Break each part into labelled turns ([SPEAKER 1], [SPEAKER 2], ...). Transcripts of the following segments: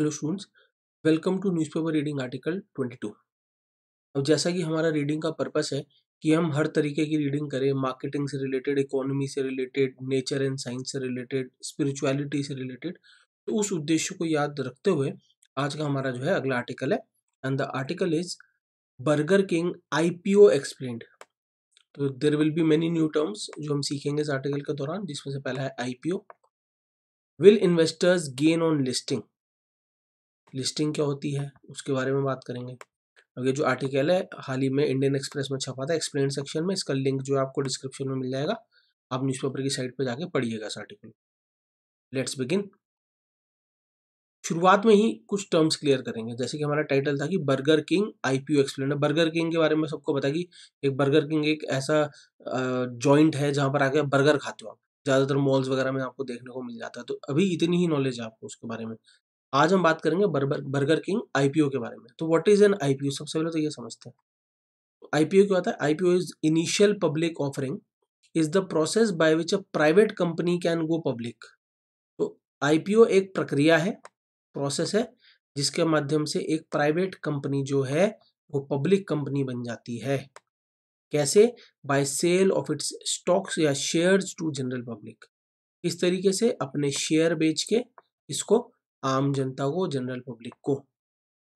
[SPEAKER 1] hello students welcome to newspaper reading article 22 अब जैसा कि हमारा रीडिंग का पर्पस है कि हम हर तरीके की रीडिंग करें मार्केटिंग से रिलेटेड इकोनॉमी से रिलेटेड नेचर एंड साइंस से रिलेटेड स्पिरिचुअलिटी से रिलेटेड तो उस उद्देश्य को याद रखते हुए आज का हमारा जो है अगला आर्टिकल है and the article is Burger King I P O explained तो there will be many new terms जो हम सीखेंगे इस आर्टिकल के दौरान जिसमें से पहला है I P O will investors gain on listing listing क्या होती है उसके बारे में बात करेंगे अब ये जो आर्टिकल है हाल ही में इंडियन एक्सप्रेस में छपा था एक्सप्लेन सेक्शन में इसका लिंक जो है आपको डिस्क्रिप्शन में मिल जाएगा आप न्यूज़पेपर की साइट पर जाके पढ़िएगा इस आर्टिकल लेट्स बिगिन शुरुआत में ही कुछ टर्म्स क्लियर करेंगे जैसे कि हमारा टाइटल था कि Burger King IPO explainer Burger King के बारे में सबको पता कि एक बर्गर किंग एक ऐसा जॉइंट है जहाँ पर आके बर्गर खाते हो आप ज़्यादातर मॉल्स वगैरह में आपको देखने को मिल जाता है तो अभी इतनी ही नॉलेज है आपको उसके बारे में आज हम बात करेंगे बर्गर बर्गर किंग आईपीओ के बारे में तो व्हाट इज एन आईपीओ सबसे पहले तो ये समझते हैं आईपीओ क्या होता है IPO is initial public offering is the process by which a private company can go public तो आईपीओ एक प्रक्रिया है प्रोसेस है जिसके माध्यम से एक प्राइवेट कंपनी जो है वो पब्लिक कंपनी बन जाती है कैसे by sale of its stocks या शेयर्स टू जनरल पब्लिक इस तरीके से अपने शेयर बेच के इसको आम जनता को जनरल पब्लिक को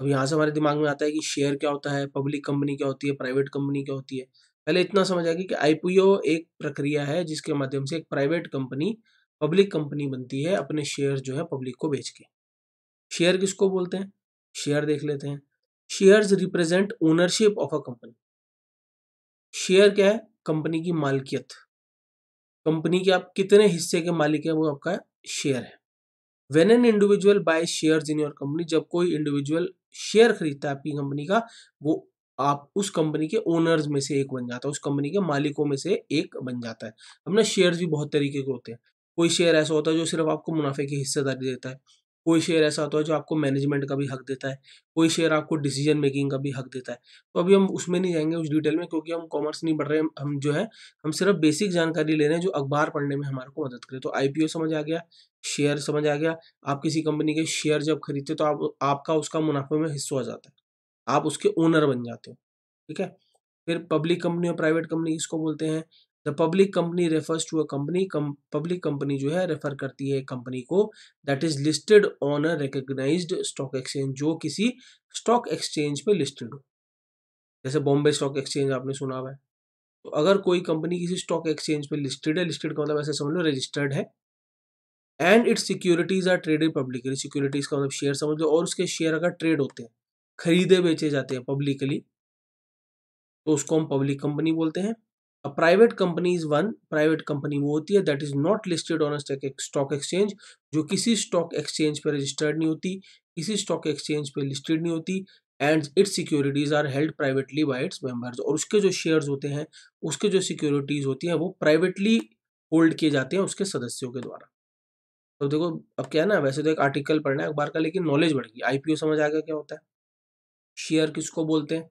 [SPEAKER 1] अब यहाँ से हमारे दिमाग में आता है कि शेयर क्या होता है पब्लिक कंपनी क्या होती है प्राइवेट कंपनी क्या होती है पहले इतना समझ आएगी कि आईपीओ एक प्रक्रिया है जिसके माध्यम से एक प्राइवेट कंपनी पब्लिक कंपनी बनती है अपने शेयर जो है पब्लिक को बेच के शेयर किसको बोलते हैं शेयर देख लेते हैं shares represent ownership of a company share क्या है कंपनी की मालकियत कंपनी के आप कितने हिस्से के मालिक हैं वो आपका शेयर है when an individual buy share in your company जब कोई इंडिविजुअल शेयर खरीदता है आपकी कंपनी का वो आप उस कंपनी के ओनर्स में से एक बन जाता है उस कंपनी के मालिकों में से एक बन जाता है अपना शेयर भी बहुत तरीके के होते हैं कोई शेयर ऐसा होता है जो सिर्फ आपको मुनाफे की हिस्सेदारी देता है कोई शेयर ऐसा होता है जो आपको मैनेजमेंट का भी हक देता है कोई शेयर आपको डिसीजन मेकिंग का भी हक देता है तो अभी हम उसमें नहीं जाएंगे उस डिटेल में क्योंकि हम कॉमर्स नहीं पढ़ रहे हम जो है हम सिर्फ बेसिक जानकारी ले रहे हैं जो अखबार पढ़ने में हमारे को मदद करे तो आई समझ आ गया शेयर समझ आ गया आप किसी कंपनी के शेयर जब खरीदते तो आप आपका उसका मुनाफे में हिस्सा आ जाता है आप उसके ओनर बन जाते हो ठीक है फिर पब्लिक कंपनी और प्राइवेट कंपनी इसको बोलते हैं the public company refers to a company public company जो है रेफर करती है कंपनी को that is listed on a recognise stock exchange जो किसी स्टॉक एक्सचेंज पे लिस्टेड हो जैसे बॉम्बे स्टॉक एक्सचेंज आपने सुना हुआ है तो अगर कोई कंपनी किसी स्टॉक एक्सचेंज पे लिस्टेड है लिस्टेड का मतलब ऐसे समझ लो रजिस्टर्ड है and its securities are traded publicly securities का मतलब शेयर समझ लो और उसके शेयर अगर ट्रेड होते हैं खरीदे बेचे जाते हैं पब्लिकली तो उसको हम पब्लिक कंपनी बोलते हैं a private company is one private company वो होती है that is not listed on stock exchange जो किसी स्टॉक एक्सचेंज पर रजिस्टर्ड नहीं होती किसी स्टॉक एक्सचेंज पर लिस्टेड नहीं होती and its securities are held privately by its members और उसके जो शेयर्स होते हैं उसके जो सिक्योरिटीज़ होती हैं वो प्राइवेटली होल्ड किए जाते हैं उसके सदस्यों के द्वारा तो देखो अब क्या है ना वैसे तो एक आर्टिकल पढ़ना है अखबार का लेकिन नॉलेज बढ़ गई आईपीओ समझ आ गया क्या होता है शेयर किसको बोलते हैं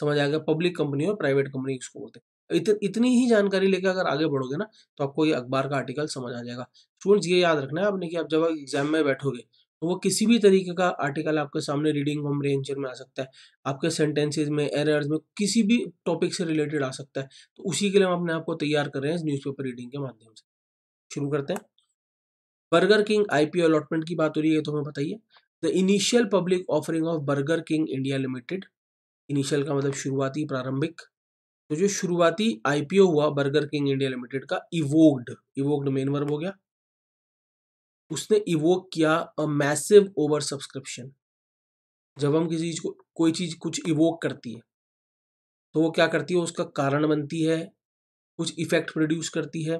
[SPEAKER 1] समझ आ गया पब्लिक कंपनी और प्राइवेट कंपनी किसको बोलते हैं इत, इतनी ही जानकारी लेकर अगर आगे बढ़ोगे ना तो आपको ये अखबार का आर्टिकल समझ आ जाएगा स्टूडेंट्स ये याद रखना है आपने कि आप जब एग्जाम में बैठोगे तो वो किसी भी तरीके का आर्टिकल आपके सामने रीडिंग कॉम्प्रिहेंशन में आ सकता है आपके सेंटेंसेज में एरर्स में किसी भी टॉपिक से रिलेटेड आ सकता है तो उसी के लिए हम अपने आपको तैयार कर रहे हैं न्यूज़पेपर रीडिंग के माध्यम से शुरू करते हैं बर्गर किंग आईपीओ अलॉटमेंट की बात हो रही है तो हमें बताइए the initial public offering of Burger King India limited initial का मतलब शुरुआती प्रारंभिक तो जो शुरुआती आईपीओ हुआ बर्गर किंग इंडिया लिमिटेड का इवोक्ड इवोक्ड मेन वर्ब हो गया उसने इवोक किया अ मैसिव ओवर सब्सक्रिप्शन जब हम किसी चीज़ को कोई चीज़ कुछ इवोक करती है तो वो क्या करती है उसका कारण बनती है कुछ इफेक्ट प्रोड्यूस करती है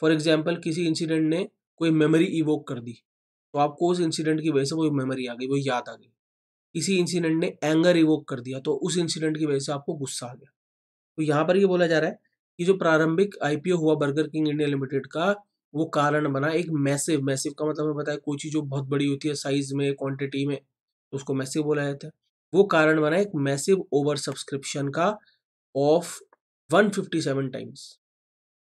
[SPEAKER 1] फॉर एग्जाम्पल किसी इंसिडेंट ने कोई मेमोरी इवोक कर दी तो आपको उस इंसिडेंट की वजह से कोई मेमोरी आ गई वो याद आ गई किसी इंसिडेंट ने एंगर इवोक कर दिया तो उस इंसिडेंट की वजह से आपको गुस्सा आ गया तो यहाँ पर ये बोला जा रहा है कि जो प्रारंभिक आईपीओ हुआ बर्गर किंग इंडिया लिमिटेड का वो कारण बना एक मैसिव मैसिव का मतलब हमें बताया कोई चीज़ जो बहुत बड़ी होती है साइज में क्वांटिटी में तो उसको मैसिव बोला जाता है वो कारण बना एक मैसिव ओवर सब्सक्रिप्शन का ऑफ 157 टाइम्स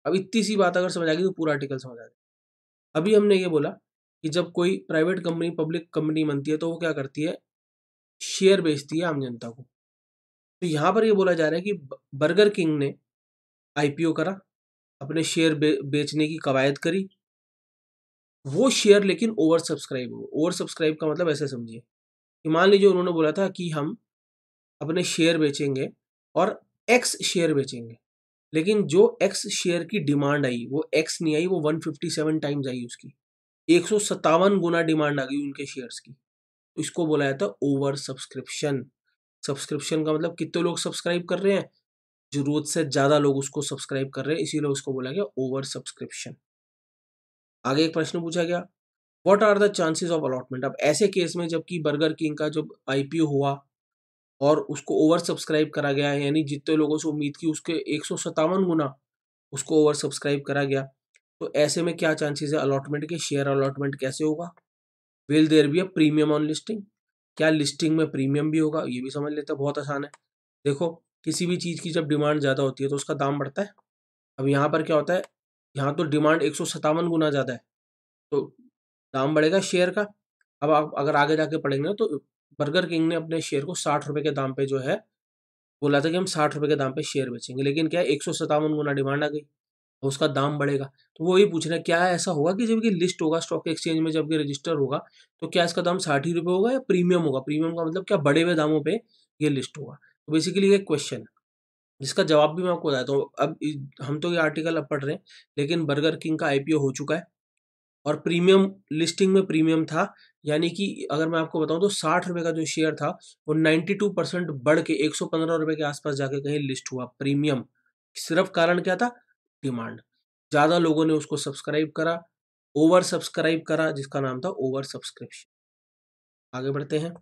[SPEAKER 1] अब इतनी सी बात अगर समझ आ गई तो पूरा आर्टिकल समझ आ गया अभी हमने ये बोला कि जब कोई प्राइवेट कंपनी पब्लिक कंपनी बनती है तो वो क्या करती है शेयर बेचती है आम जनता को तो यहाँ पर ये बोला जा रहा है कि बर्गर किंग ने आईपीओ करा अपने शेयर बे, बेचने की कवायद करी वो शेयर लेकिन ओवर सब्सक्राइब हो ओवर सब्सक्राइब का मतलब ऐसे समझिए कि मान लीजिए उन्होंने बोला था कि हम अपने शेयर बेचेंगे और एक्स शेयर बेचेंगे लेकिन जो एक्स शेयर की डिमांड आई वो एक्स नहीं आई वो 157 टाइम्स आई उसकी एक गुना डिमांड आ गई उनके शेयर्स की इसको बोला जाता है ओवर सब्सक्रिप्शन सब्सक्रिप्शन का मतलब कितने लोग सब्सक्राइब कर रहे हैं जरूरत से ज़्यादा लोग उसको सब्सक्राइब कर रहे हैं इसीलिए उसको बोला गया ओवर सब्सक्रिप्शन आगे एक प्रश्न पूछा गया what are the chances of allotment अब ऐसे केस में जबकि बर्गर किंग का जब आई हुआ और उसको ओवर सब्सक्राइब करा गया यानी जितने लोगों से उम्मीद की उसके एक गुना उसको ओवर सब्सक्राइब करा गया तो ऐसे में क्या चांसेस है अलॉटमेंट के शेयर अलॉटमेंट कैसे होगा will there be a premium on listing क्या लिस्टिंग में प्रीमियम भी होगा ये भी समझ लेते हैं बहुत आसान है देखो किसी भी चीज़ की जब डिमांड ज़्यादा होती है तो उसका दाम बढ़ता है अब यहाँ पर क्या होता है यहाँ तो डिमांड एक गुना ज़्यादा है तो दाम बढ़ेगा शेयर का अब आप अगर आगे जाके पढ़ेंगे ना तो बर्गर किंग ने अपने शेयर को साठ रुपये के दाम पे जो है बोला था कि हम साठ रुपये के दाम पे शेयर बेचेंगे लेकिन क्या सौ एक गुना डिमांड आ गई तो उसका दाम बढ़ेगा तो वो ये पूछ रहे हैं क्या ऐसा होगा कि जबकि लिस्ट होगा स्टॉक एक्सचेंज में जबकि रजिस्टर होगा तो क्या इसका दाम साठ ही रुपये होगा या प्रीमियम होगा प्रीमियम का मतलब क्या बड़े हुए दामों पर ये लिस्ट होगा तो बेसिकली ये क्वेश्चन है जिसका जवाब भी मैं आपको बताया तो अब हम तो ये आर्टिकल अब पढ़ रहे हैं लेकिन बर्गर किंग का आईपीओ हो चुका है और प्रीमियम लिस्टिंग में प्रीमियम था यानी कि अगर मैं आपको बताऊं तो साठ रुपए का जो शेयर था वो नाइन्टी टू परसेंट बढ़ के एक सौ पंद्रह रुपए के आसपास जाके कहीं लिस्ट हुआ प्रीमियम सिर्फ कारण क्या था डिमांड ज़्यादा लोगों ने उसको सब्सक्राइब करा ओवर सब्सक्राइब करा जिसका नाम था ओवर सब्सक्रिप्शन आगे बढ़ते हैं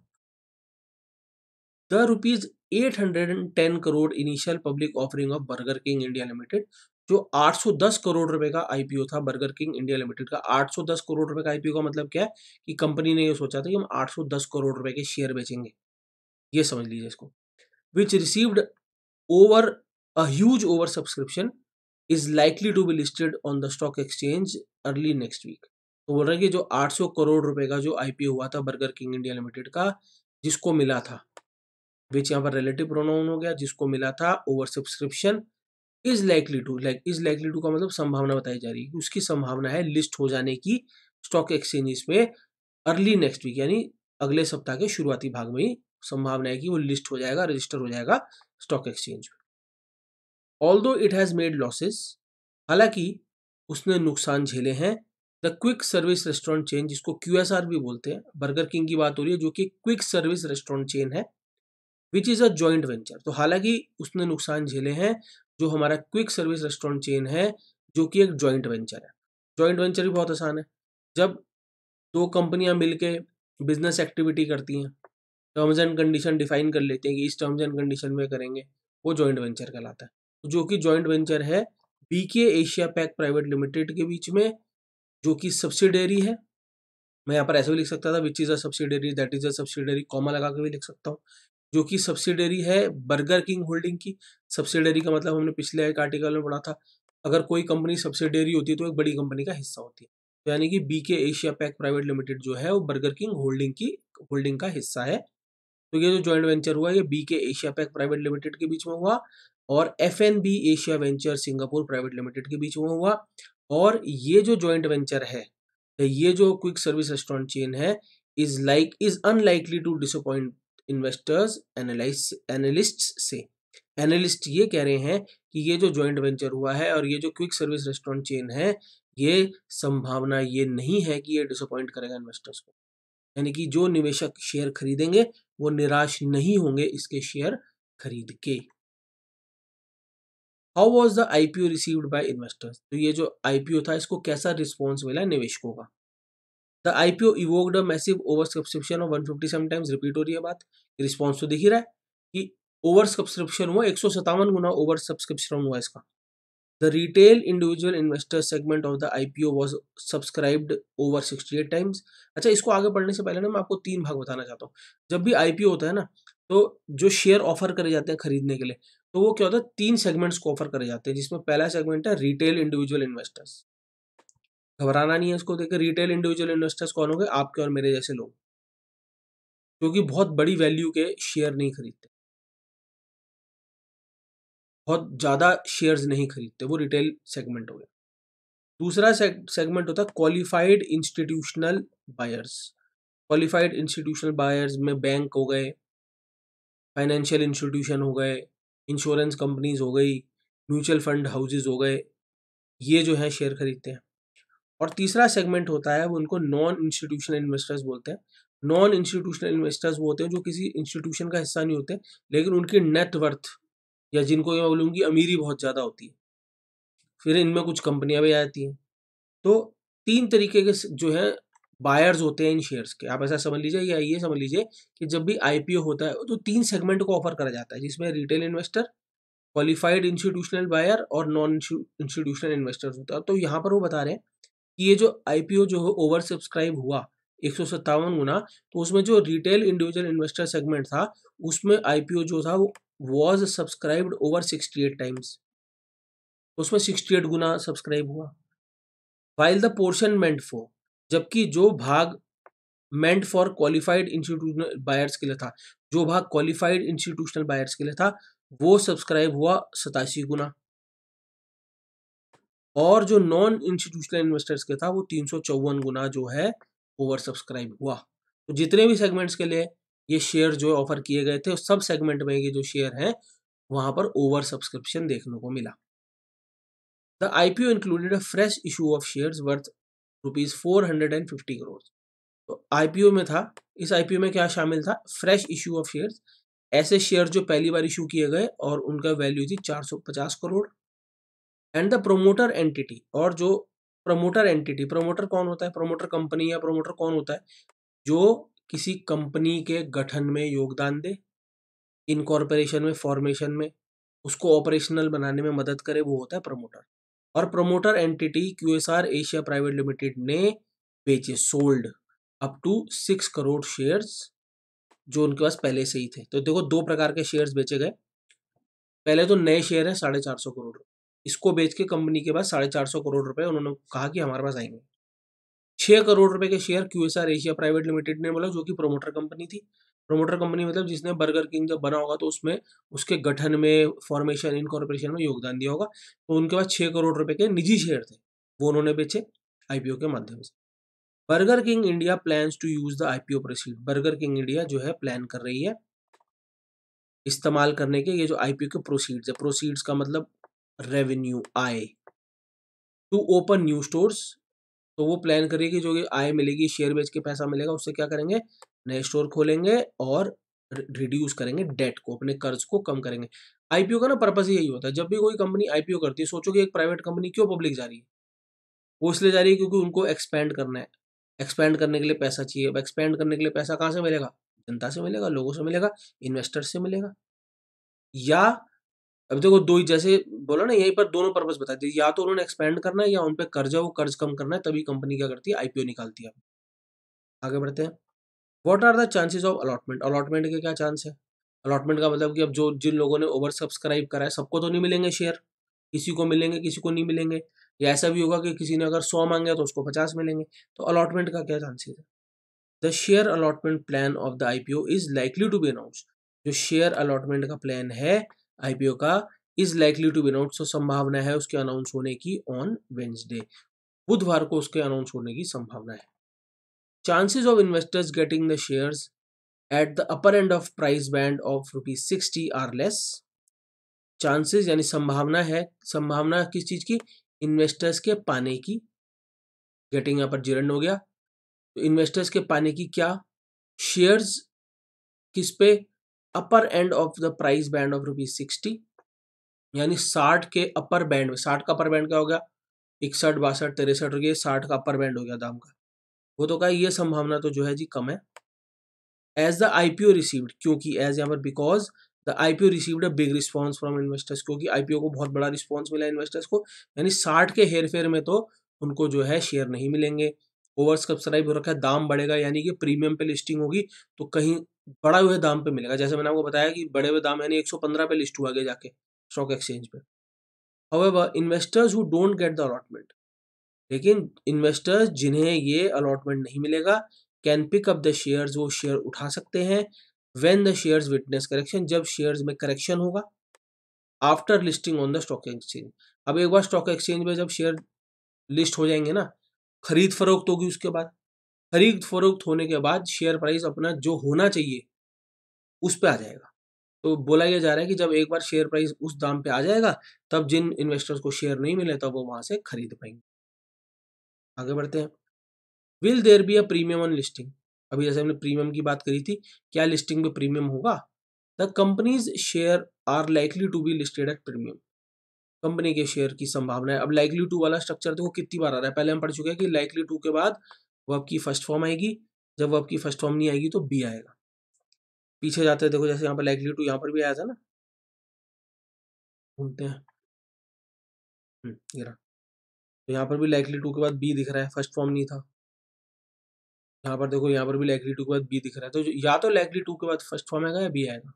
[SPEAKER 1] the rupees eight hundred and ten crore initial public offering of Burger King India limited जो 810 करोड़ रुपए का आईपीओ था बर्गर किंग इंडिया लिमिटेड का 810 करोड़ रुपए का आईपीओ का मतलब क्या है कि कंपनी ने ये सोचा था कि हम 810 करोड़ रुपए के शेयर बेचेंगे ये समझ लीजिए इसको which received over a huge over subscription is likely to be listed on the stock exchange early next week तो बोल रहे हैं कि जो 800 करोड़ रुपए का जो आईपीओ हुआ था बर्गर किंग इंडिया लिमिटेड का जिसको मिला था बीच यहाँ पर रिलेटिव प्रोनाउन हो गया जिसको मिला था over subscription is likely to like is likely to का मतलब संभावना बताई जा रही है उसकी संभावना है लिस्ट हो जाने की स्टॉक एक्सचेंजेस में अर्ली नेक्स्ट वीक यानी अगले सप्ताह के शुरुआती भाग में ही संभावना है कि वो लिस्ट हो जाएगा रजिस्टर हो जाएगा स्टॉक एक्सचेंज में although it has made losses हालांकि उसने नुकसान झेले हैं the quick service restaurant chain जिसको क्यू एस आर भी बोलते हैं बर्गर किंग की बात हो रही है जो कि क्विक सर्विस रेस्टोरेंट चेन है which is a joint venture तो हालांकि उसने नुकसान झेले हैं जो हमारा क्विक सर्विस रेस्टोरेंट चेन है जो कि एक ज्वाइंट वेंचर है ज्वाइंट वेंचर भी बहुत आसान है जब दो कंपनियां मिलके बिजनेस एक्टिविटी करती हैं टर्म्स एंड कंडीशन डिफाइन कर लेते हैं कि इस टर्म्स एंड कंडीशन में करेंगे वो ज्वाइंट वेंचर कहलाता है जो कि जॉइंट वेंचर है BK Asia Pac Private Limited के बीच में जो कि सब्सिडेरी है मैं यहाँ पर ऐसे भी लिख सकता था which is subsidiary that is subsidiary comma लगा के भी लिख सकता हूँ जो कि सब्सिडेरी है बर्गर किंग होल्डिंग की सब्सिडेरी का मतलब हमने पिछले एक आर्टिकल में पढ़ा था अगर कोई कंपनी सब्सिडेरी होती है तो एक बड़ी कंपनी का हिस्सा होती है तो यानी कि BK Asia Pac Private Limited जो है वो बर्गर किंग होल्डिंग की होल्डिंग का हिस्सा है तो ये जो ज्वाइंट वेंचर हुआ ये BK Asia Pac Private Limited के बीच में हुआ और F N B Asia Venture Singapore Private Limited के बीच में हुआ और ये जो जॉइंट वेंचर है ये जो क्विक सर्विस रेस्टोरेंट चेन है is like is unlikely to disappoint investors analyst analyst से एनालिस्ट ये कह रहे हैं कि ये जो जॉइंट वेंचर हुआ है और ये जो क्विक सर्विस रेस्टोरेंट चेन है ये संभावना ये नहीं है कि ये डिसअपॉइंट करेगा इन्वेस्टर्स को यानी कि जो निवेशक शेयर खरीदेंगे वो निराश नहीं होंगे इसके शेयर खरीद के how was the I P O received by investors तो ये जो आई पी ओ था इसको कैसा रिस्पॉन्स मिला निवेशकों का the I P O evoke a massive over oversubscription of one fifty seven times repeat हो रही है बात रिस्पॉन्स तो दिख ही रहा है कि ओवर सब्सक्रिप्शन हुआ एक सौ सत्तावन गुना ओवर सब्सक्रिप्शन हुआ इसका the retail individual investor segment of the I P O was subscribed over sixty eight times अच्छा इसको आगे बढ़ने से पहले ना मैं आपको तीन भाग बताना चाहता हूँ जब भी आई पी ओ होता है ना तो जो शेयर ऑफर करे जाते हैं खरीदने के लिए तो वो क्या होता है तीन सेगमेंट्स को ऑफर करे जाते हैं जिसमें पहला सेगमेंट है रिटेल इंडिविजुअल इन्वेस्टर्स घबराना नहीं है इसको देखकर रिटेल इंडिविजुअल इन्वेस्टर्स कौन हो गए आपके और मेरे जैसे लोग क्योंकि बहुत बड़ी वैल्यू के शेयर नहीं खरीदते बहुत ज़्यादा शेयर्स नहीं खरीदते वो रिटेल सेगमेंट हो गया दूसरा सेगमेंट होता है qualified institutional buyers qualified institutional buyers में बैंक हो गए फाइनेंशियल इंस्टीट्यूशन हो गए इंश्योरेंस कंपनीज हो गई म्यूचुअल फंड हाउसेज हो गए ये जो है शेयर खरीदते हैं और तीसरा सेगमेंट होता है वो उनको नॉन इंस्टीट्यूशनल इन्वेस्टर्स बोलते हैं नॉन इंस्टीट्यूशनल इन्वेस्टर्स वो होते हैं जो किसी इंस्टीट्यूशन का हिस्सा नहीं होते लेकिन उनकी नेटवर्थ या जिनको मैं बोलूँगी अमीरी बहुत ज़्यादा होती है फिर इनमें कुछ कंपनियाँ भी आ जाती हैं तो तीन तरीके के जो है बायर्स होते हैं इन शेयर्स के आप ऐसा समझ लीजिए या ये समझ लीजिए कि जब भी आईपीओ होता है तो तीन सेगमेंट को ऑफर करा जाता है जिसमें retail investor qualified institutional buyer और नॉन इंस्टीट्यूशनल इन्वेस्टर्स होता है तो यहाँ पर वो बता रहे हैं कि ये जो आई जो है ओवर सब्सक्राइब हुआ एक सौ सत्तावन गुना तो उसमें जो रिटेल इंडिविजुअल इन्वेस्टर सेगमेंट था उसमें आईपीओ जो था वो was subscribed over sixty eight times उसमें सिक्सटी गुना सब्सक्राइब हुआ while the portion meant for जबकि जो भाग meant for qualified institutional buyers के लिए था जो भाग क्वालिफाइड इंस्टीट्यूशनल बायर्स के लिए था वो सब्सक्राइब हुआ सतासी गुना और जो नॉन इंस्टीट्यूशनल इन्वेस्टर्स के था वो तीन सौ चौवन गुना जो है ओवर सब्सक्राइब हुआ तो जितने भी सेगमेंट्स के लिए ये शेयर जो ऑफर किए गए थे सब सेगमेंट में ये जो शेयर हैं वहां पर ओवर सब्सक्रिप्शन देखने को मिला the IPO included a fresh issue of shares worth rupees four hundred and fifty crore तो आईपीओ में था इस आईपीओ में क्या शामिल था फ्रेश इशू ऑफ शेयर ऐसे शेयर जो पहली बार इशू किए गए और उनका वैल्यू थी पचास crore and the promoter entity और जो प्रोमोटर एंटिटी प्रोमोटर कौन होता है प्रोमोटर कंपनी या प्रोमोटर कौन होता है जो किसी कंपनी के गठन में योगदान दे इनकॉर्पोरेशन में फॉर्मेशन में उसको ऑपरेशनल बनाने में मदद करे वो होता है प्रमोटर और promoter entity QSR Asia Private Limited ने बेचे sold up to six crore shares जो उनके पास पहले से ही थे तो देखो दो प्रकार के शेयर्स बेचे गए पहले तो नए शेयर हैं साढ़े चार सौ करोड़ इसको बेच के कंपनी के पास साढ़े चार सौ करोड़ रुपए उन्होंने कहा कि हमारे पास आएंगे छः करोड़ रुपए के share Q S R Asia Private Limited ने बोला जो कि प्रोमोटर कंपनी थी प्रमोटर कंपनी मतलब जिसने बर्गर किंग जब बना होगा तो उसमें उसके गठन में फॉर्मेशन इनकॉर्पोरेशन में योगदान दिया होगा तो उनके पास छः करोड़ रुपए के निजी शेयर थे वो उन्होंने बेचे आईपीओ के माध्यम से Burger King India plan to use the IPO proceed Burger King India जो है प्लान कर रही है इस्तेमाल करने के ये जो आईपीओ के प्रोसीड्स है प्रोसीड्स का मतलब रेवेन्यू आय टू ओपन न्यू स्टोर्स तो वो प्लान करेगी जो आय मिलेगी शेयर बेच के पैसा मिलेगा उससे क्या करेंगे नए स्टोर खोलेंगे और रिड्यूस करेंगे डेट को अपने कर्ज को कम करेंगे आईपीओ का ना पर्पज यही होता है जब भी कोई कंपनी आईपीओ करती है सोचो कि एक प्राइवेट कंपनी क्यों पब्लिक जा रही है वो इसलिए जा रही है क्योंकि उनको एक्सपेंड करना है एक्सपेंड करने के लिए पैसा चाहिए अब एक्सपेंड करने के लिए पैसा कहाँ से मिलेगा जनता से मिलेगा लोगों से मिलेगा इन्वेस्टर से मिलेगा या अब देखो दो ही जैसे बोला ना यहीं पर दोनों पर्पज बता दिए या तो उन्होंने एक्सपेंड करना है या उन पर कर्जा वो कर्ज कम करना है तभी कंपनी क्या करती है आईपीओ निकालती है आगे बढ़ते हैं what are the chances of allotment allotment के क्या चांस है अलॉटमेंट का मतलब कि अब जो जिन लोगों ने ओवर सब्सक्राइब करा है सबको तो नहीं मिलेंगे शेयर किसी को मिलेंगे किसी को नहीं मिलेंगे या ऐसा भी होगा कि किसी ने अगर सौ मांगे तो उसको पचास मिलेंगे तो अलॉटमेंट का क्या चांसेस है the share allotment plan of the I is likely to be announce जो शेयर अलॉटमेंट का प्लान है आई का is likely to be announce तो संभावना है उसके अनाउंस होने की ऑन वेंसडे बुधवार को उसके अनाउंस होने की संभावना है chances of investors getting the shares at the upper end of price band of rupees sixty are less chances यानी संभावना है संभावना किस चीज की इन्वेस्टर्स के पाने की गेटिंग यहाँ पर जीरण हो गया तो इन्वेस्टर्स के पाने की क्या शेयर्स किस पे upper end of the price band of rupees sixty यानी साठ के अपर बैंड में साठ का अपर बैंड क्या हो गया इकसठ बासठ तिरसठ हो गया साठ का अपर बैंड हो गया दाम का वो तो कहा ये संभावना तो जो है जी कम है एज द आईपीओ रिसीव्ड क्योंकि एज यहाँ पर because the IPO received a big response from investors क्योंकि आईपीओ को बहुत बड़ा रिस्पॉन्स मिला इन्वेस्टर्स को यानी साठ के हेर फेर में तो उनको जो है शेयर नहीं मिलेंगे ओवर सब्सक्राइब हो रखा है दाम बढ़ेगा यानी कि प्रीमियम पे लिस्टिंग होगी तो कहीं बड़ा हुए दाम पे मिलेगा जैसे मैंने आपको बताया कि बड़े हुए दाम यानी 115 पे लिस्ट हुआ गया जाके स्टॉक एक्सचेंज पे However, investors who don't get the allotment लेकिन इन्वेस्टर्स जिन्हें ये अलॉटमेंट नहीं मिलेगा can pick up the shares वो शेयर उठा सकते हैं when the shares witness correction जब शेयर्स में करेक्शन होगा after listing on the stock exchange अब एक बार स्टॉक एक्सचेंज में जब शेयर लिस्ट हो जाएंगे ना खरीद फरोख्त होगी उसके बाद खरीद फरोख्त होने के बाद शेयर प्राइस अपना जो होना चाहिए उस पर आ जाएगा तो बोला यह जा रहा है कि जब एक बार शेयर प्राइस उस दाम पे आ जाएगा तब जिन इन्वेस्टर्स को शेयर नहीं मिले तब वो वहाँ से खरीद पाएंगे आगे बढ़ते हैं will there be a premium on listing अभी जैसे हमने प्रीमियम की बात करी थी क्या लिस्टिंग पे प्रीमियम होगा the company's share are likely to be listed at premium company के शेयर की संभावना है अब लाइकली टू वाला स्ट्रक्चर देखो कितनी बार आ रहा है पहले हम पढ़ चुके हैं कि लाइकली टू के बाद वो आपकी फर्स्ट फॉर्म आएगी जब वो आपकी फर्स्ट फॉर्म नहीं आएगी तो बी आएगा पीछे जाते हैं देखो जैसे यहाँ पर लाइकली टू यहाँ पर भी आया था ना ढूंढते हैं हम्म, तो यहाँ पर भी लाइकली टू के बाद बी दिख रहा है फर्स्ट फॉर्म नहीं था यहाँ पर देखो यहाँ पर भी लाइकली टू के बाद बी दिख रहा है तो या तो लाइकली टू के बाद फर्स्ट फॉर्म आएगा या बी आएगा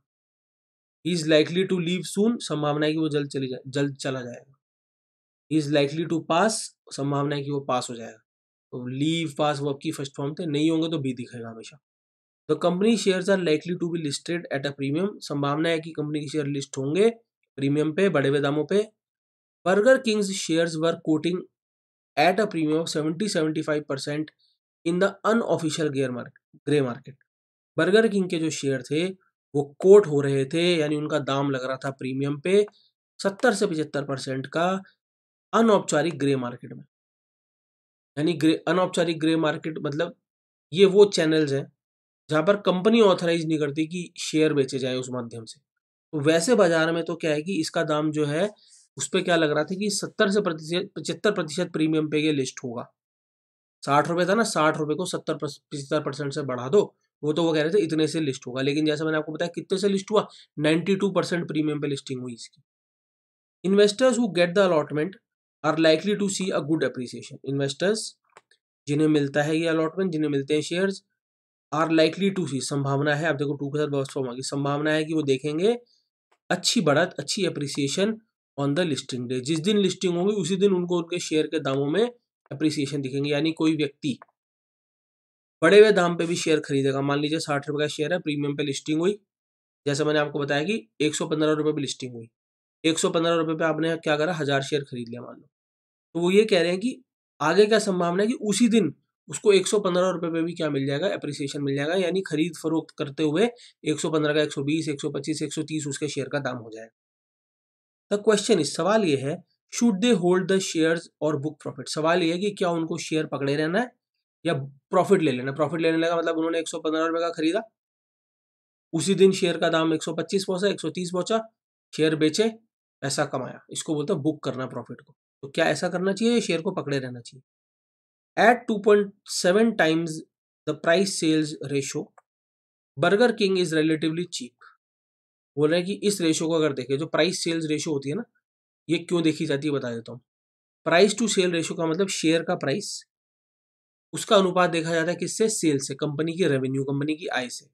[SPEAKER 1] is likely to leave soon संभावना है कि वो जल्द चली जाए जल्द चला जाएगा इज लाइकली टू पास संभावना है कि वो पास हो जाएगा तो लीव पास वो आपकी फर्स्ट फॉर्म थे नहीं होंगे तो बी दिखेगा हमेशा the company share are likely to be listed at a premium संभावना है कि कंपनी के शेयर लिस्ट होंगे प्रीमियम पे बड़े हुए दामों पे Burger King's shares were quoting at a premium of seventy seventy five percent in the unofficial grey market grey market Burger King के जो शेयर थे वो कोट हो रहे थे यानी उनका दाम लग रहा था प्रीमियम पे सत्तर से पचहत्तर परसेंट का अनौपचारिक ग्रे मार्केट में यानी ग्रे अनौपचारिक ग्रे मार्केट मतलब ये वो चैनल्स हैं जहाँ पर कंपनी ऑथराइज नहीं करती कि शेयर बेचे जाए उस माध्यम से तो वैसे बाजार में तो क्या है कि इसका दाम जो है उस पर क्या लग रहा था कि सत्तर से प्रतिशत पचहत्तर प्रतिशत प्रीमियम पे के लिस्ट होगा साठ रुपये था ना साठ रुपये को सत्तर पचहत्तर परसेंट से बढ़ा दो वो तो वो कह रहे थे इतने से लिस्ट होगा लेकिन जैसे मैंने आपको बताया कितने से लिस्ट हुआ नाइन्टी टू परसेंट प्रीमियम पे लिस्टिंग हुई इसकी investors who get the allotment are likely to see a good appreciation investors जिन्हें मिलता है ये अलॉटमेंट जिन्हें मिलते हैं shares are likely to see संभावना है आप देखो टू के साथ बहुत फॉर्म आ संभावना है कि वो देखेंगे अच्छी बढ़त अच्छी appreciation on the listing day जिस दिन लिस्टिंग होगी उसी दिन उनको उनके शेयर के दामों में अप्रिसिएशन दिखेंगे यानी कोई व्यक्ति बड़े हुए दाम पे भी शेयर खरीदेगा मान लीजिए साठ रुपये का शेयर है प्रीमियम पे लिस्टिंग हुई जैसे मैंने आपको बताया कि एक सौ पंद्रह रुपये पर लिस्टिंग हुई एक सौ पंद्रह रुपये पर आपने क्या करा हज़ार शेयर खरीद लिया मान लो तो वो ये कह रहे हैं कि आगे क्या संभावना है कि उसी दिन उसको एक सौ पंद्रह रुपये पे भी क्या मिल जाएगा अप्रिसिएशन मिल जाएगा यानी खरीद फरोख्त करते हुए एक सौ पंद्रह का एक सौ बीस एक सौ पच्चीस एक सौ तीस उसके शेयर का दाम हो जाएगा द क्वेश्चन इज सवाल ये है should they hold the share और बुक प्रॉफिट सवाल ये है कि क्या उनको शेयर पकड़े रहना है या प्रॉफिट ले लेना प्रॉफिट लेने लगा मतलब उन्होंने एक सौ पंद्रह का खरीदा उसी दिन शेयर का दाम एक सौ पच्चीस पहुंचा एक सौ तीस पहुंचा शेयर बेचे पैसा कमाया इसको बोलते हैं बुक करना प्रॉफिट को तो क्या ऐसा करना चाहिए या शेयर को पकड़े रहना चाहिए at two point seven times the price sales ratio Burger King is relatively cheap बोल रहे हैं कि इस रेशो को अगर देखें जो प्राइस सेल्स रेशो होती है ना ये क्यों देखी जाती है बता देता हूँ प्राइस टू सेल रेशो का मतलब शेयर का प्राइस उसका अनुपात देखा जाता है किससे सेल से कंपनी की रेवेन्यू कंपनी की आय से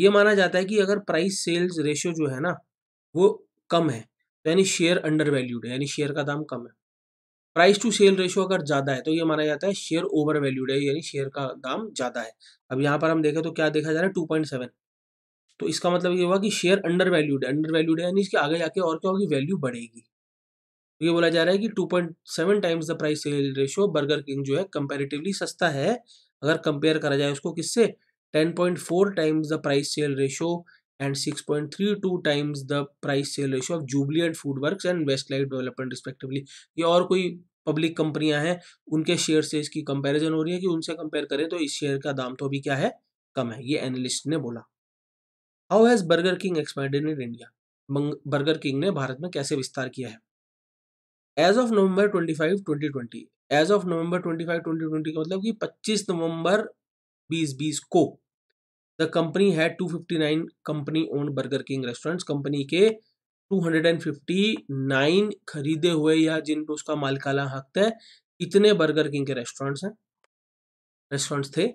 [SPEAKER 1] ये माना जाता है कि अगर प्राइस सेल्स रेशियो जो है ना वो कम है तो यानी शेयर अंडर वैल्यूड है यानी शेयर का दाम कम है प्राइस टू सेल रेशियो अगर ज़्यादा है तो ये माना जाता है शेयर ओवर वैल्यूड है यानी शेयर का दाम ज़्यादा है अब यहाँ पर हम देखें तो क्या देखा जा रहा है टू पॉइंट सेवन तो इसका मतलब ये हुआ कि शेयर अंडर वैल्यूड है अंडर वैल्यूड है यानी इसके आगे जाके और क्या होगी वैल्यू बढ़ेगी तो ये बोला जा रहा है कि two point seven times the price sale ratio Burger King जो है कंपेरेटिवली सस्ता है अगर कंपेयर करा जाए उसको किससे ten point four times the price sale ratio and six point three two times the price sale ratio of Jubilant FoodWorks and Westlife Development respectively ये और कोई पब्लिक कंपनियां हैं उनके शेयर से इसकी कंपेरिजन हो रही है कि उनसे कंपेयर करें तो इस शेयर का दाम तो अभी क्या है कम है ये एनालिस्ट ने बोला how has Burger King expanded in India Burger King ने भारत में कैसे विस्तार किया है as of November 25 2020 as of November 25 2020 का मतलब कि 25 नवंबर 2020 को द कंपनी है 259 company owned Burger King restaurants company के 259 खरीदे हुए या जिन पर उसका मालिकाना हक है इतने बर्गर किंग के रेस्टोरेंट्स हैं रेस्टोरेंट्स थे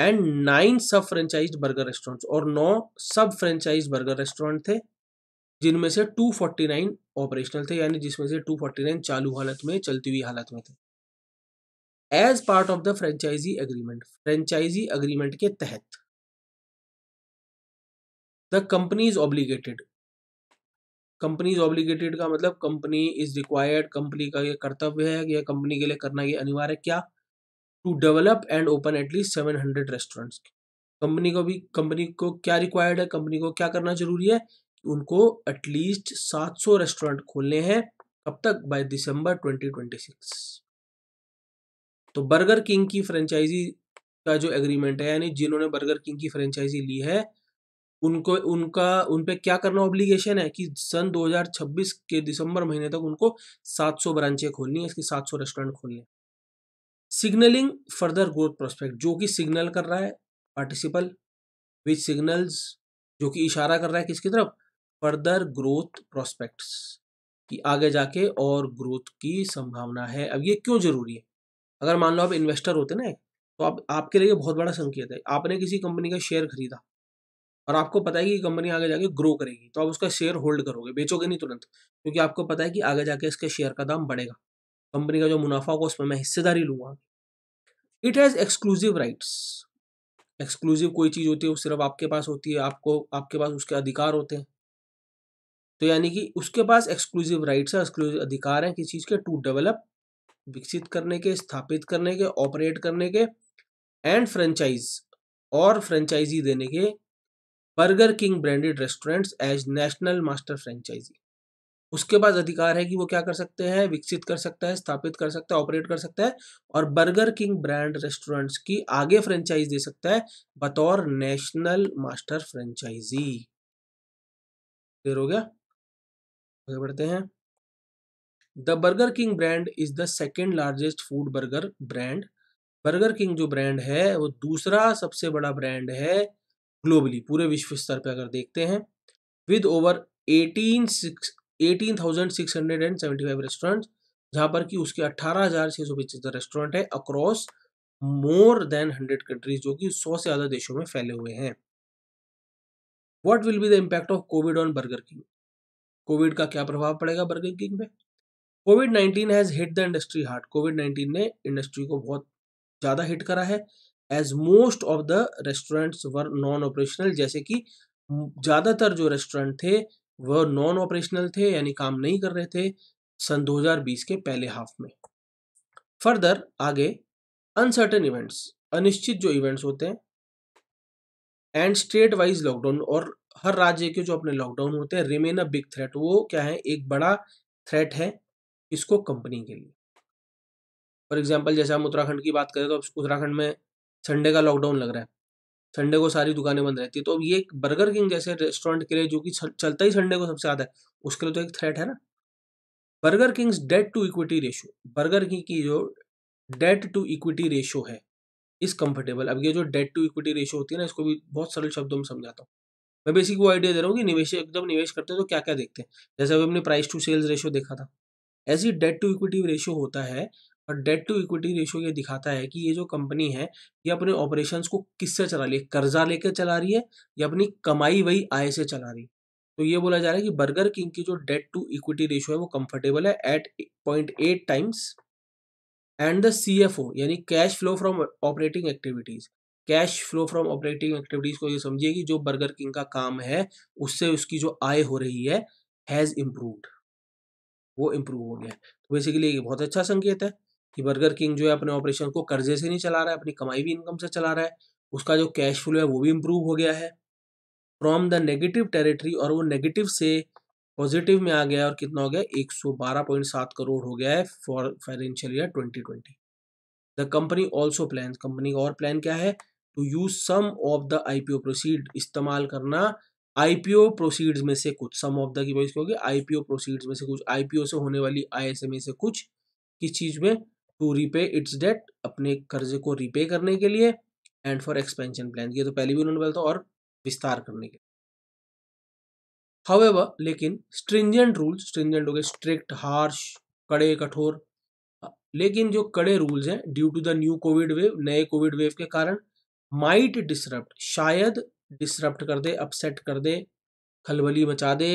[SPEAKER 1] and nine sub franchise burger restaurant और नौ सब फ्रेंचाइज बर्गर रेस्टोरेंट थे जिनमें से 249 ऑपरेशनल थे यानी जिसमें से 249 चालू हालत में चलती हुई हालत में थे as part of the franchisee agreement franchisee agreement के तहत the company is obligated company is obligated का मतलब कंपनी इज रिक्वायर्ड कंपनी का यह कर्तव्य है या कंपनी के लिए करना यह अनिवार्य क्या to develop and open at least seven hundred restaurants company को भी कंपनी को क्या रिक्वायर्ड है कंपनी को क्या करना जरूरी है उनको एटलीस्ट 700 रेस्टोरेंट खोलने हैं कब तक बाय दिसंबर 2026 तो बर्गर किंग की फ्रेंचाइजी का जो एग्रीमेंट है यानी जिन्होंने बर्गर किंग की फ्रेंचाइजी ली है उनको उनका उन पे क्या करना ऑब्लिगेशन है कि सन 2026 के दिसंबर महीने तक उनको 700 ब्रांचें खोलनी है इसकी 700 रेस्टोरेंट खोलने सिग्नलिंग फर्दर ग्रोथ प्रोस्पेक्ट जो कि सिग्नल कर रहा है पार्टिसिपल विच सिग्नल्स जो कि इशारा कर रहा है किसकी तरफ फर्दर ग्रोथ प्रोस्पेक्ट्स कि आगे जाके और ग्रोथ की संभावना है अब ये क्यों जरूरी है अगर मान लो आप इन्वेस्टर होते ना तो आप आपके लिए बहुत बड़ा संकेत है आपने किसी कंपनी का शेयर खरीदा और आपको पता है कि कंपनी आगे जाके ग्रो करेगी तो आप उसका शेयर होल्ड करोगे बेचोगे नहीं तुरंत क्योंकि आपको पता है कि आगे जाके इसके शेयर का दाम बढ़ेगा कंपनी का जो मुनाफा होगा उसमें मैं हिस्सेदारी लूंगा it has exclusive rights exclusive कोई चीज़ होती है वो सिर्फ आपके पास होती है आपको आपके पास उसके अधिकार होते हैं तो यानी कि उसके पास एक्सक्लूसिव राइट्स है एक्सक्लूसिव अधिकार हैं किसी चीज़ के टू डेवलप विकसित करने के स्थापित करने के ऑपरेट करने के एंड फ्रेंचाइज और फ्रेंचाइजी देने के Burger King branded restaurants as national master franchisee उसके पास अधिकार है कि वो क्या कर सकते हैं विकसित कर सकता है स्थापित कर सकता है ऑपरेट कर सकता है और बर्गर किंग ब्रांड रेस्टोरेंट्स की आगे फ्रेंचाइज दे सकता है बतौर नेशनल मास्टर फ्रेंचाइजी क्लियर हो गया आगे बढ़ते हैं the Burger King brand is the second largest food burger brand Burger King जो ब्रांड है वो दूसरा सबसे बड़ा ब्रांड है ग्लोबली पूरे विश्व स्तर पर अगर देखते हैं विद ओवर एटीन 18,675 रेस्टोरेंट्स जहां पर कि उसके अट्ठारह रेस्टोरेंट है across more than hundred countries जो कि सौ से ज़्यादा देशों में फैले हुए हैं what will be the impact of COVID on Burger King COVID का क्या प्रभाव पड़ेगा बर्गर किंग में COVID nineteen has hit the industry hard COVID nineteen ने इंडस्ट्री को बहुत ज़्यादा हिट करा है as most of the restaurants were non operational जैसे कि ज़्यादातर जो रेस्टोरेंट थे वह नॉन ऑपरेशनल थे यानी काम नहीं कर रहे थे सन 2020 के पहले हाफ में फर्दर आगे अनसर्टेन इवेंट्स अनिश्चित जो इवेंट्स होते हैं एंड स्टेट वाइज लॉकडाउन और हर राज्य के जो अपने लॉकडाउन होते हैं रिमेन अ बिग थ्रेट वो क्या है एक बड़ा थ्रेट है इसको कंपनी के लिए फॉर एग्जाम्पल जैसे हम उत्तराखंड की बात करें तो उत्तराखंड में संडे का लॉकडाउन लग रहा है संडे को सारी दुकानें बंद रहती है तो अब ये एक बर्गर किंग जैसे रेस्टोरेंट के लिए जो कि चलता ही संडे को सबसे ज़्यादा है उसके लिए तो एक थ्रेट है ना Burger King's debt to equity ratio Burger King की जो डेट टू इक्विटी रेशियो है इस कंफर्टेबल अब ये जो डेट टू इक्विटी रेशियो होती है ना इसको भी बहुत सरल शब्दों में समझाता हूँ मैं बेसिक वो आइडिया दे रहा हूँ कि निवेश जब निवेश करते हैं तो क्या क्या देखते हैं जैसे अभी हमने प्राइस टू सेल्स रेशियो देखा था ऐसी डेट टू इक्विटी रेशियो होता है और डेट टू इक्विटी रेशियो ये दिखाता है कि ये जो कंपनी है ये अपने ऑपरेशन को किससे चला रही है कर्जा लेकर चला रही है या अपनी कमाई वही आय से चला रही है तो ये बोला जा रहा है कि बर्गर किंग की जो डेट टू इक्विटी रेशियो है वो कंफर्टेबल है at point eight times and the C F O यानी cash flow from operating activities cash flow from operating activities को ये समझिए कि जो बर्गर किंग का काम है उससे उसकी जो आय हो रही है हैज़ इम्प्रूव्ड वो इम्प्रूव हो गया तो बेसिकली ये बहुत अच्छा संकेत है कि बर्गर किंग जो है अपने ऑपरेशन को कर्जे से नहीं चला रहा है अपनी कमाई भी इनकम से चला रहा है उसका जो कैश फ्लो है वो भी इम्प्रूव हो गया है फ्रॉम द नेगेटिव टेरिटरी और वो नेगेटिव से पॉजिटिव में आ गया और कितना हो गया एक सौ बारह पॉइंट सात करोड़ हो गया है for financial year twenty twenty the company also plan company का और प्लान क्या है to use some of the I P O proceed इस्तेमाल करना आई पी ओ प्रोसीड्स में से कुछ सम ऑफ द की voice I P O proceeds में से कुछ आई पी ओ से होने वाली आई एस एम ए से कुछ किस चीज में टू रीपे इट्स डेट अपने कर्जे को रीपे करने के लिए एंड फॉर एक्सपेंशन प्लान ये तो पहले भी उन्होंने बोला था और विस्तार करने के हावेवर लेकिन स्ट्रिंजेंट रूल्स स्ट्रिंजेंट हो गए स्ट्रिक्ट हार्श कड़े कठोर लेकिन जो कड़े रूल्स हैं due to the new COVID wave नए कोविड वेव के कारण माइट डिसरप्ट शायद डिसरप्ट कर दे अपसेट कर दे खलबली मचा दे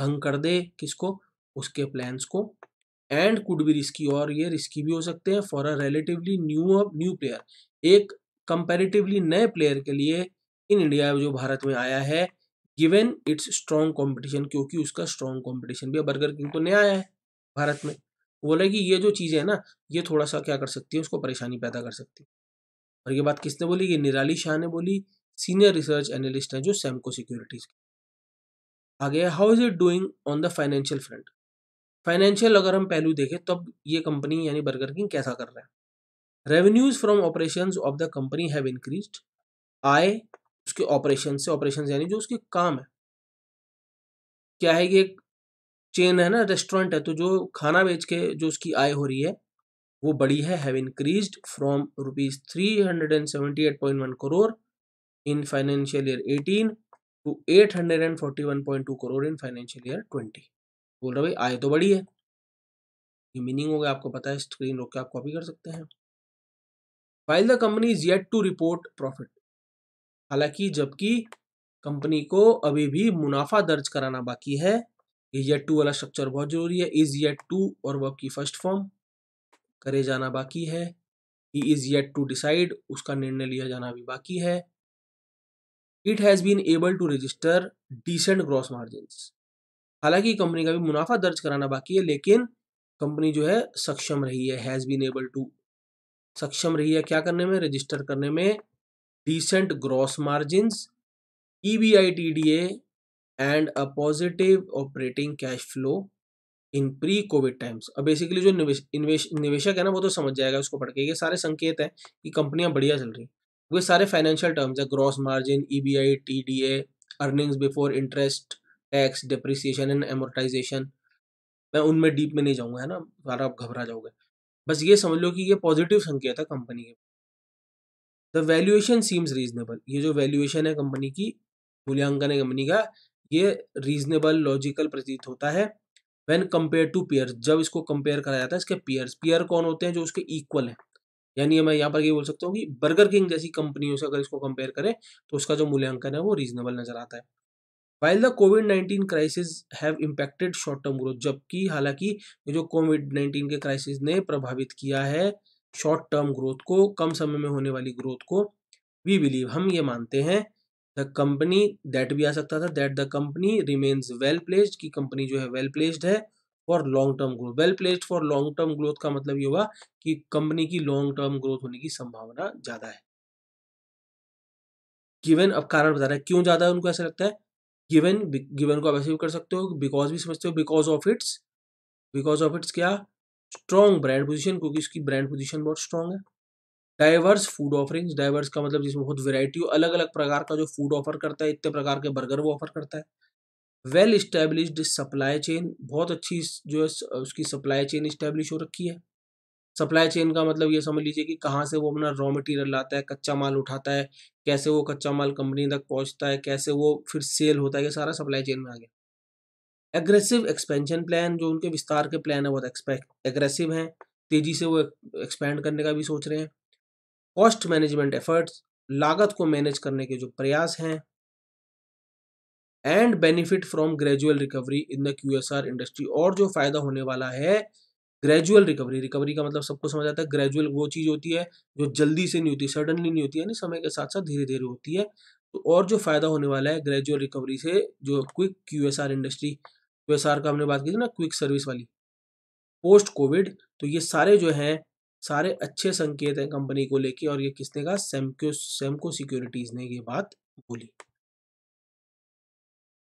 [SPEAKER 1] भंग कर दे किसको उसके प्लान्स को एंड कुड बी रिस्की और ये रिस्की भी हो सकते हैं for a relatively new new player एक कंपेरेटिवली नए प्लेयर के लिए इन इंडिया जो भारत में आया है गिवेन इट्स स्ट्रॉन्ग कॉम्पिटिशन क्योंकि उसका स्ट्रॉन्ग कॉम्पिटिशन भी बर्गर किंग तो नया आया है भारत में बोला कि ये जो चीज़ है ना ये थोड़ा सा क्या कर सकती है उसको परेशानी पैदा कर सकती है और ये बात किसने बोली ये निराली शाह ने बोली सीनियर रिसर्च एनालिस्ट हैं जो सैमको सिक्योरिटीज के आगे how is it doing on the financial front financial अगर हम पहलू देखें तब ये कंपनी यानी बर्गर किंग कैसा कर रहा है revenues from operation of the company have increased आय उसके ऑपरेशन से ऑपरेशन यानी जो उसके काम है क्या है कि एक चेन है ना रेस्टोरेंट है तो जो खाना बेच के जो उसकी आय हो रही है वो बड़ी है have increased from rupees three hundred and seventy eight point one crore in financial year eighteen to eight hundred and forty one point two crore in financial year twenty बोल रहे भाई आय तो बड़ी है ये मीनिंग हो गया आपको पता है स्क्रीन रोक के आप कॉपी कर सकते हैं file the company is yet to report profit हालांकि जबकि कंपनी को अभी भी मुनाफा दर्ज कराना बाकी है ये येट टू वाला स्ट्रक्चर बहुत जरूरी है इज येट टू और वर्क की फर्स्ट फॉर्म करे जाना बाकी है ही इज येट टू डिसाइड उसका निर्णय लिया जाना भी बाकी है it has been able to register decent gross margin हालांकि कंपनी का भी मुनाफा दर्ज कराना बाकी है लेकिन कंपनी जो है सक्षम रही है हैज़ बीन एबल टू सक्षम रही है क्या करने में रजिस्टर करने में decent gross margin E B I T D A and a positive operating cash flow in pre covid times अब बेसिकली जो निवेश निवेश निवेशक है ना वो तो समझ जाएगा उसको पढ़ के ये सारे संकेत हैं कि कंपनियां बढ़िया चल रही हैं वो सारे फाइनेंशियल टर्म्स है gross margin E B I T D A earnings before interest tax depreciation and amortisation मैं उनमें डीप में नहीं जाऊँगा है ना सारा आप घबरा जाओगे बस ये समझ लो कि ये पॉजिटिव संकेत है कंपनी के द वैल्यूएशन सीम्स रीजनेबल ये जो वैल्यूएशन है कंपनी की मूल्यांकन है कंपनी का ये रीजनेबल लॉजिकल प्रतीत होता है वैन कंपेयर टू पियर जब इसको कंपेयर कराया जाता है इसके पियर्स पियर कौन होते हैं जो उसके इक्वल हैं यानी मैं यहाँ पर ये बोल सकता हूँ कि बर्गर किंग जैसी कंपनियों से अगर इसको कंपेयर करें तो उसका जो मूल्यांकन है वो रीजनेबल नजर आता है while the covid nineteen crisis have impacted short term growth जबकि हालांकि जो कोविड नाइन्टीन के क्राइसिस ने प्रभावित किया है शॉर्ट टर्म ग्रोथ को कम समय में होने वाली ग्रोथ को वी बिलीव हम ये मानते हैं द कंपनी दैट भी आ सकता था that the company remains well placed की कंपनी जो है वेल well प्लेस्ड है for long term growth well placed for long term growth का मतलब ये हुआ कि कंपनी की लॉन्ग टर्म ग्रोथ होने की संभावना ज़्यादा है गिवन अब कारण बता रहा है क्यों ज़्यादा है उनको ऐसा लगता है गिवन गिवन को आप ऐसे भी कर सकते हो बिकॉज भी समझते हो because of its because of its क्या स्ट्रॉन्ग ब्रांड पोजिशन क्योंकि उसकी ब्रांड पोजिशन बहुत स्ट्रॉन्ग है डाइवर्स फूड ऑफरिंग्स डाइवर्स का मतलब जिसमें बहुत वेराइटी हो अलग अलग प्रकार का जो फूड ऑफर करता है इतने प्रकार के बर्गर वो ऑफर करता है वेल स्टैब्लिश्ड सप्लाई चेन बहुत अच्छी जो है उसकी सप्लाई चेन इस्टेब्लिश हो रखी है सप्लाई चेन का मतलब ये समझ लीजिए कि कहाँ से वो अपना रॉ मटेरियल लाता है कच्चा माल उठाता है कैसे वो कच्चा माल कंपनी तक पहुँचता है कैसे वो फिर सेल होता है ये सारा सप्लाई चेन में आ गया एग्रेसिव एक्सपेंशन प्लान जो उनके विस्तार के प्लान है बहुत एग्रेसिव हैं तेज़ी से वो एक्सपेंड करने का भी सोच रहे हैं कॉस्ट मैनेजमेंट एफर्ट्स लागत को मैनेज करने के जो प्रयास हैं and benefit from gradual recovery in the Q S R industry और जो फ़ायदा होने वाला है ग्रेजुअल रिकवरी रिकवरी का मतलब सबको समझ आता है ग्रेजुअल वो चीज़ होती है जो जल्दी से नहीं होती सडनली नहीं होती यानी समय के साथ साथ धीरे धीरे होती है तो और जो फ़ायदा होने वाला है ग्रेजुअल रिकवरी से जो क्विक क्यू इंडस्ट्री क्यू का हमने बात की थी ना क्विक सर्विस वाली पोस्ट कोविड तो ये सारे जो हैं सारे अच्छे संकेत हैं कंपनी को लेके और ये किसने कहा सेमको सेमको सिक्योरिटीज़ ने ये बात बोली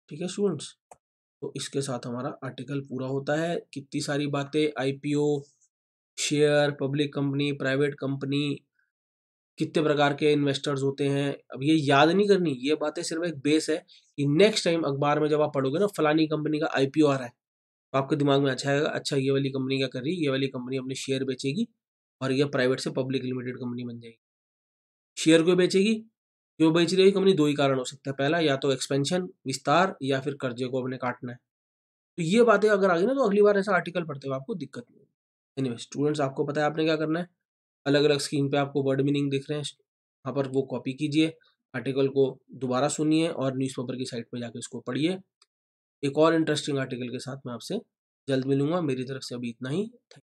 [SPEAKER 1] ठीक है स्टूडेंट्स तो इसके साथ हमारा आर्टिकल पूरा होता है कितनी सारी बातें IPO share public company private company कितने प्रकार के इन्वेस्टर्स होते हैं अब ये याद नहीं करनी ये बातें सिर्फ एक बेस है कि नेक्स्ट टाइम अखबार में जब आप पढ़ोगे ना फलानी कंपनी का आईपीओ आ रहा है तो आपके दिमाग में अच्छा आएगा अच्छा ये वाली कंपनी क्या कर रही है ये वाली कंपनी अपने शेयर बेचेगी और यह प्राइवेट से पब्लिक लिमिटेड कंपनी बन जाएगी शेयर को बेचेगी क्यों बेच रही है कंपनी दो ही कारण हो सकता है पहला या तो एक्सपेंशन विस्तार या फिर कर्जे को अपने काटना है तो ये बातें अगर आ गई ना तो अगली बार ऐसा आर्टिकल पढ़ते हुए आपको दिक्कत नहीं होगी एनी स्टूडेंट्स आपको पता है आपने क्या करना है अलग अलग स्कीम पे आपको वर्ड मीनिंग दिख रहे हैं वहाँ पर वो कॉपी कीजिए आर्टिकल को दोबारा सुनिए और न्यूज़पेपर की साइट पर जाके उसको पढ़िए एक और इंटरेस्टिंग आर्टिकल के साथ मैं आपसे जल्द मिलूंगा मेरी तरफ से अभी इतना ही